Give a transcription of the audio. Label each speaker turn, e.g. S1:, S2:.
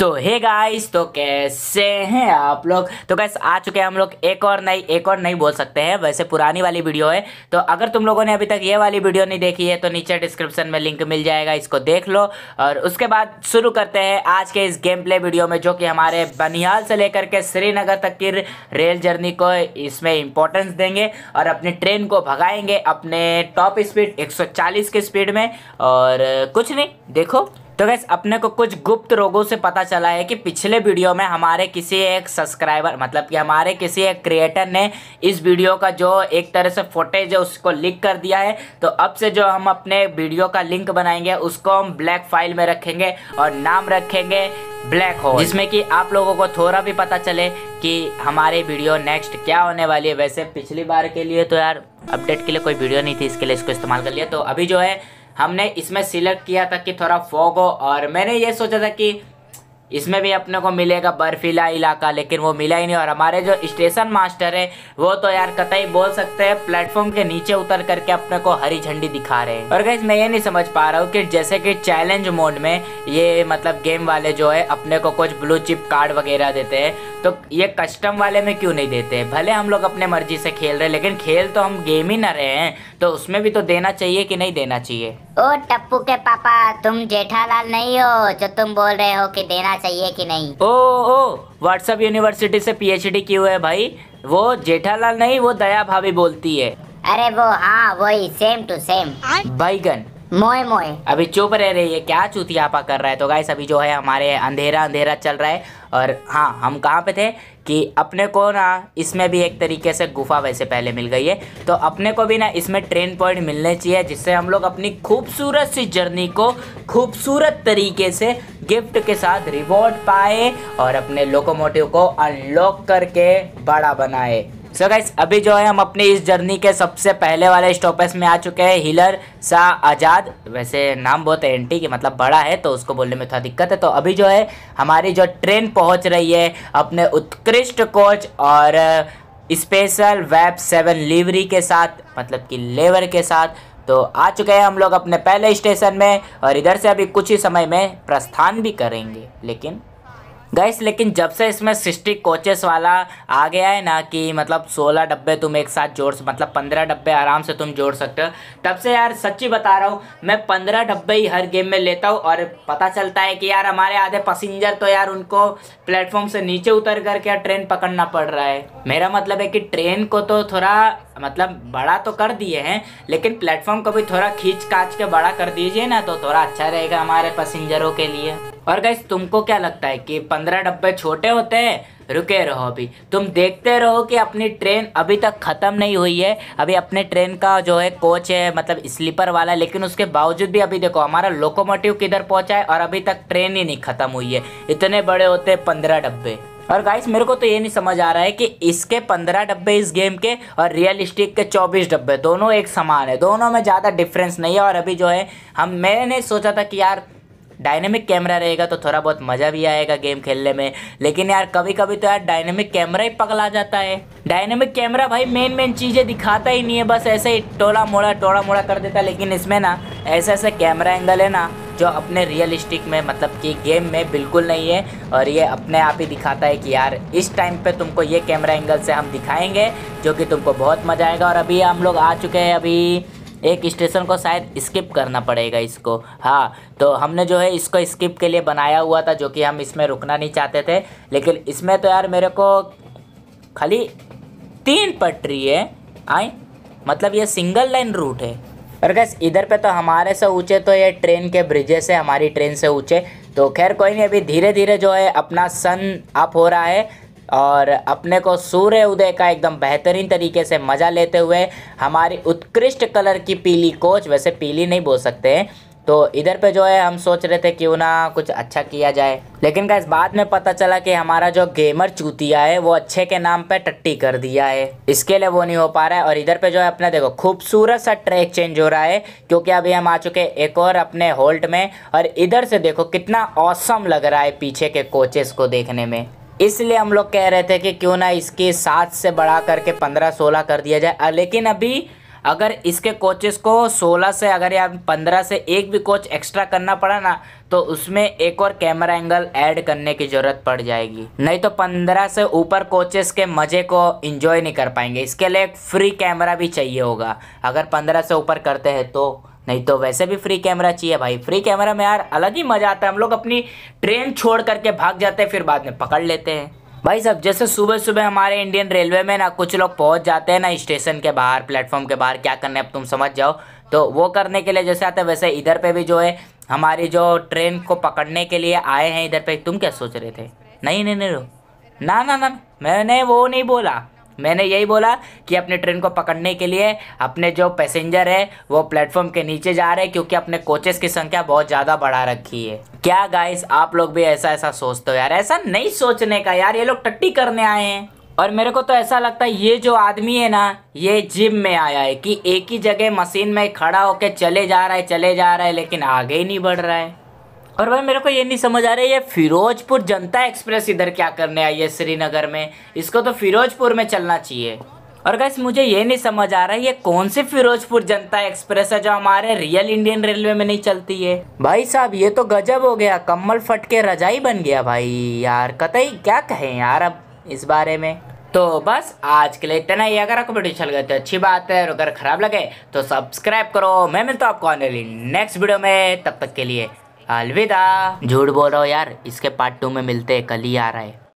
S1: तो hey guys तो कैसे हैं आप लोग तो गैस आ चुके हैं हम लोग एक और नई एक और नई बोल सकते हैं वैसे पुरानी वाली वीडियो है तो अगर तुम लोगों ने अभी तक ये वाली वीडियो नहीं देखी है तो नीचे डिस्क्रिप्शन में लिंक मिल जाएगा इसको देख लो और उसके बाद शुरू करते हैं आज के इस गेम प्ले वीडियो में जो कि हमारे बनिहाल से लेकर के श्रीनगर तक की रेल जर्नी को इसमें इंपॉर्टेंस देंगे और अपनी ट्रेन को भगाएंगे अपने टॉप स्पीड एक की स्पीड में और कुछ नहीं देखो तो गैस अपने को कुछ गुप्त रोगों से पता चला है कि पिछले वीडियो में हमारे किसी एक सब्सक्राइबर मतलब कि हमारे किसी एक क्रिएटर ने इस वीडियो का जो एक तरह से फोटेज है उसको लीक कर दिया है तो अब से जो हम अपने वीडियो का लिंक बनाएंगे उसको हम ब्लैक फाइल में रखेंगे और नाम रखेंगे ब्लैक होल जिसमें कि आप लोगों को थोड़ा भी पता चले कि हमारे वीडियो नेक्स्ट क्या होने वाली है वैसे पिछली बार के लिए तो यार अपडेट के लिए कोई वीडियो नहीं थी इसके लिए इसको इस्तेमाल कर लिया तो अभी जो है हमने इसमें सिलेक्ट किया था कि थोड़ा हो और मैंने ये सोचा था कि इसमें भी अपने को मिलेगा बर्फीला इलाका लेकिन वो मिला ही नहीं और हमारे जो स्टेशन मास्टर है वो तो यार कतई बोल सकते हैं प्लेटफॉर्म के नीचे उतर करके अपने को हरी झंडी दिखा रहे हैं और गैस मैं ये नहीं समझ पा रहा हूँ कि जैसे कि चैलेंज मोड में ये मतलब गेम वाले जो है अपने को कुछ ब्लू चिप कार्ड वगैरह देते हैं तो ये कस्टम वाले में क्यों नहीं देते भले हम लोग अपने मर्जी से खेल रहे लेकिन खेल तो हम गेम ही ना रहे हैं तो उसमें भी तो देना चाहिए कि नहीं देना चाहिए ओ टप्पू के पापा तुम जेठालाल नहीं हो जो तुम बोल रहे हो कि देना चाहिए कि नहीं ओ ओ व्हाट्सएप यूनिवर्सिटी से पीएचडी की हुए भाई वो जेठालाल नहीं वो दया भाभी बोलती है अरे वो हाँ वही सेम टू सेम बैगन मोए मोए अभी चुप रह रही है क्या चुतियापा कर रहा है तो गाइस अभी जो है हमारे अंधेरा अंधेरा चल रहा है और हाँ हम कहाँ पे थे कि अपने को ना इसमें भी एक तरीके से गुफा वैसे पहले मिल गई है तो अपने को भी ना इसमें ट्रेन पॉइंट मिलने चाहिए जिससे हम लोग अपनी खूबसूरत सी जर्नी को खूबसूरत तरीके से गिफ्ट के साथ रिवॉर्ड पाए और अपने लोकोमोटिव को अनलॉक करके बड़ा बनाए सो so गाइस अभी जो है हम अपने इस जर्नी के सबसे पहले वाले स्टॉपेज में आ चुके हैं हिलर शाह आज़ाद वैसे नाम बहुत एंटी की मतलब बड़ा है तो उसको बोलने में थोड़ा दिक्कत है तो अभी जो है हमारी जो ट्रेन पहुंच रही है अपने उत्कृष्ट कोच और स्पेशल वेब सेवन लिवरी के साथ मतलब कि लेवर के साथ तो आ चुके हैं हम लोग अपने पहले स्टेशन में और इधर से अभी कुछ ही समय में प्रस्थान भी करेंगे लेकिन गैस लेकिन जब से इसमें सिस्टी कोचेस वाला आ गया है ना कि मतलब सोलह डब्बे तुम एक साथ जोड़ मतलब पंद्रह डब्बे आराम से तुम जोड़ सकते हो तब से यार सच्ची बता रहा हूँ मैं पंद्रह डब्बे ही हर गेम में लेता हूँ और पता चलता है कि यार हमारे आधे पसेंजर तो यार उनको प्लेटफॉर्म से नीचे उतर करके ट्रेन पकड़ना पड़ रहा है मेरा मतलब है कि ट्रेन को तो थोड़ा मतलब बड़ा तो कर दिए हैं लेकिन प्लेटफॉर्म को भी थोड़ा खींच काच के बड़ा कर दीजिए ना तो थोड़ा अच्छा रहेगा हमारे पसेंजरों के लिए और गैस तुमको क्या लगता है कि पंद्रह डब्बे छोटे होते हैं रुके रहो अभी तुम देखते रहो कि अपनी ट्रेन अभी तक ख़त्म नहीं हुई है अभी अपने ट्रेन का जो है कोच है मतलब स्लीपर वाला लेकिन उसके बावजूद भी अभी देखो हमारा लोकोमोटिव किधर पहुंचा है और अभी तक ट्रेन ही नहीं ख़त्म हुई है इतने बड़े होते हैं पंद्रह डब्बे और गाइस मेरे को तो ये नहीं समझ आ रहा है कि इसके पंद्रह डब्बे इस गेम के और रियलिस्टिक के चौबीस डब्बे दोनों एक समान है दोनों में ज़्यादा डिफरेंस नहीं है और अभी जो है हम मैंने सोचा था कि यार डायनेमिक कैमरा रहेगा तो थोड़ा बहुत मज़ा भी आएगा गेम खेलने में लेकिन यार कभी कभी तो यार डायनेमिक कैमरा ही पकड़ा जाता है डायनेमिक कैमरा भाई मेन मेन चीज़ें दिखाता ही नहीं है बस ऐसे ही टोला मोड़ा टोड़ा मोड़ा कर देता है लेकिन इसमें ना ऐसे ऐसे कैमरा एंगल है ना जो अपने रियलिस्टिक में मतलब कि गेम में बिल्कुल नहीं है और ये अपने आप ही दिखाता है कि यार इस टाइम पे तुमको ये कैमरा एंगल से हम दिखाएंगे जो कि तुमको बहुत मज़ा आएगा और अभी हम लोग आ चुके हैं अभी एक स्टेशन को शायद स्किप करना पड़ेगा इसको हाँ तो हमने जो है इसको स्किप के लिए बनाया हुआ था जो कि हम इसमें रुकना नहीं चाहते थे लेकिन इसमें तो यार मेरे को खाली तीन पटरी है आई मतलब ये सिंगल लाइन रूट है पर गैस इधर पे तो हमारे से ऊँचे तो ये ट्रेन के ब्रिजेस है हमारी ट्रेन से ऊँचे तो खैर कोई नहीं अभी धीरे धीरे जो है अपना सन अप हो रहा है और अपने को सूर्य उदय का एकदम बेहतरीन तरीके से मज़ा लेते हुए हमारी उत्कृष्ट कलर की पीली कोच वैसे पीली नहीं बोल सकते हैं तो इधर पे जो है हम सोच रहे थे क्यों ना कुछ अच्छा किया जाए लेकिन क्या इस बात में पता चला कि हमारा जो गेमर चूतिया है वो अच्छे के नाम पे टट्टी कर दिया है इसके लिए वो नहीं हो पा रहा है और इधर पे जो है अपना देखो खूबसूरत सा ट्रैक चेंज हो रहा है क्योंकि अभी हम आ चुके हैं एक और अपने होल्ट में और इधर से देखो कितना औसम लग रहा है पीछे के कोचेस को देखने में इसलिए हम लोग कह रहे थे कि क्यों ना इसकी सात से बढ़ा करके पंद्रह सोलह कर दिया जाए लेकिन अभी अगर इसके कोचेस को 16 से अगर या 15 से एक भी कोच एक्स्ट्रा करना पड़ा ना तो उसमें एक और कैमरा एंगल ऐड करने की ज़रूरत पड़ जाएगी नहीं तो 15 से ऊपर कोचेस के मज़े को इंजॉय नहीं कर पाएंगे इसके लिए एक फ्री कैमरा भी चाहिए होगा अगर 15 से ऊपर करते हैं तो नहीं तो वैसे भी फ्री कैमरा चाहिए भाई फ्री कैमरा में यार अलग ही मज़ा आता है हम लोग अपनी ट्रेन छोड़ करके भाग जाते हैं फिर बाद में पकड़ लेते हैं भाई साहब जैसे सुबह सुबह हमारे इंडियन रेलवे में ना कुछ लोग पहुंच जाते हैं ना स्टेशन के बाहर प्लेटफॉर्म के बाहर क्या करने अब तुम समझ जाओ तो वो करने के लिए जैसे आते हैं वैसे इधर पे भी जो है हमारी जो ट्रेन को पकड़ने के लिए आए हैं इधर पे तुम क्या सोच रहे थे नहीं नहीं नहीं ना ना ना मैंने वो नहीं बोला मैंने यही बोला कि अपने ट्रेन को पकड़ने के लिए अपने जो पैसेंजर है वो प्लेटफॉर्म के नीचे जा रहे हैं क्योंकि अपने कोचेस की संख्या बहुत ज़्यादा बढ़ा रखी है क्या गाइस आप लोग भी ऐसा ऐसा सोचते हो यार ऐसा नहीं सोचने का यार ये लोग टट्टी करने आए हैं और मेरे को तो ऐसा लगता है ये जो आदमी है ना ये जिम में आया है कि एक ही जगह मशीन में खड़ा होकर चले जा रहा है चले जा रहा है लेकिन आगे ही नहीं बढ़ रहा है और भाई मेरे को ये नहीं समझ आ रहा है ये फिरोजपुर जनता एक्सप्रेस इधर क्या करने आई है श्रीनगर में इसको तो फिरोजपुर में चलना चाहिए और गैस मुझे ये नहीं समझ आ रहा है ये कौन सी फिरोजपुर जनता एक्सप्रेस है जो हमारे रियल इंडियन रेलवे में नहीं चलती है भाई साहब ये तो गजब हो गया कम्बल फट के रजाई बन गया भाई यार कतई क्या कहें यार अब इस बारे में तो बस आज के लिए इतना ही अगर आपको वीडियो चल अच्छा गए तो अच्छी बात है और अगर खराब लगे तो सब्सक्राइब करो मैं मिलता हूँ आपको आने नेक्स्ट वीडियो में तब तक के लिए अलविदा झूठ बोल रहा हूँ यार इसके पार्ट टू में मिलते हैं कल ही आ रहा है